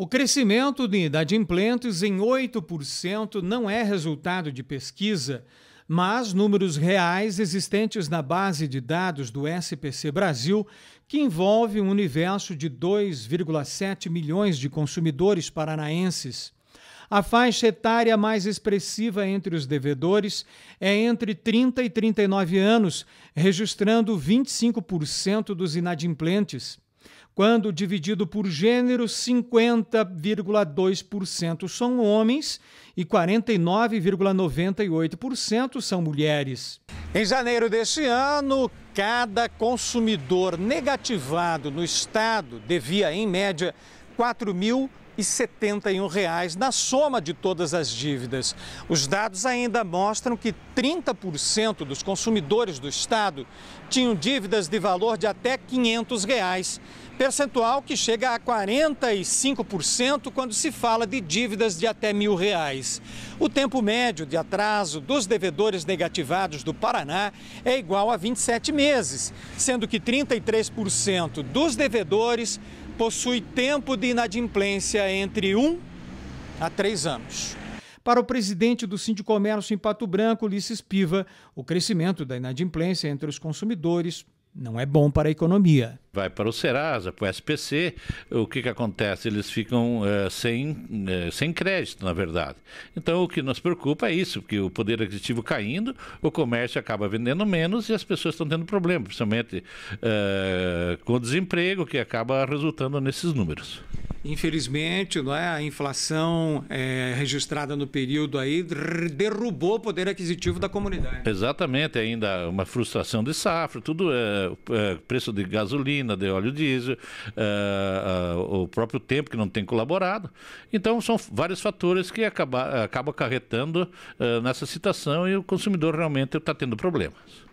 O crescimento de inadimplentes em 8% não é resultado de pesquisa, mas números reais existentes na base de dados do SPC Brasil, que envolve um universo de 2,7 milhões de consumidores paranaenses. A faixa etária mais expressiva entre os devedores é entre 30 e 39 anos, registrando 25% dos inadimplentes quando dividido por gênero, 50,2% são homens e 49,98% são mulheres. Em janeiro deste ano, cada consumidor negativado no estado devia, em média, 4 mil reais na soma de todas as dívidas. Os dados ainda mostram que 30% dos consumidores do estado tinham dívidas de valor de até R$ 500, reais, percentual que chega a 45% quando se fala de dívidas de até mil reais. O tempo médio de atraso dos devedores negativados do Paraná é igual a 27 meses, sendo que 33% dos devedores possui tempo de inadimplência entre 1 um a 3 anos. Para o presidente do Sindicomércio em Pato Branco, Ulisses Piva, o crescimento da inadimplência entre os consumidores não é bom para a economia. Vai para o Serasa, para o SPC, o que, que acontece? Eles ficam é, sem, é, sem crédito, na verdade. Então, o que nos preocupa é isso, porque o poder aquisitivo caindo, o comércio acaba vendendo menos e as pessoas estão tendo problema, principalmente é, com o desemprego, que acaba resultando nesses números. Infelizmente, não é? a inflação é, registrada no período aí derrubou o poder aquisitivo da comunidade. Exatamente, ainda uma frustração de safra, tudo é, é preço de gasolina, de óleo diesel, é, o próprio tempo que não tem colaborado. Então, são vários fatores que acabam acaba acarretando é, nessa situação e o consumidor realmente está tendo problemas.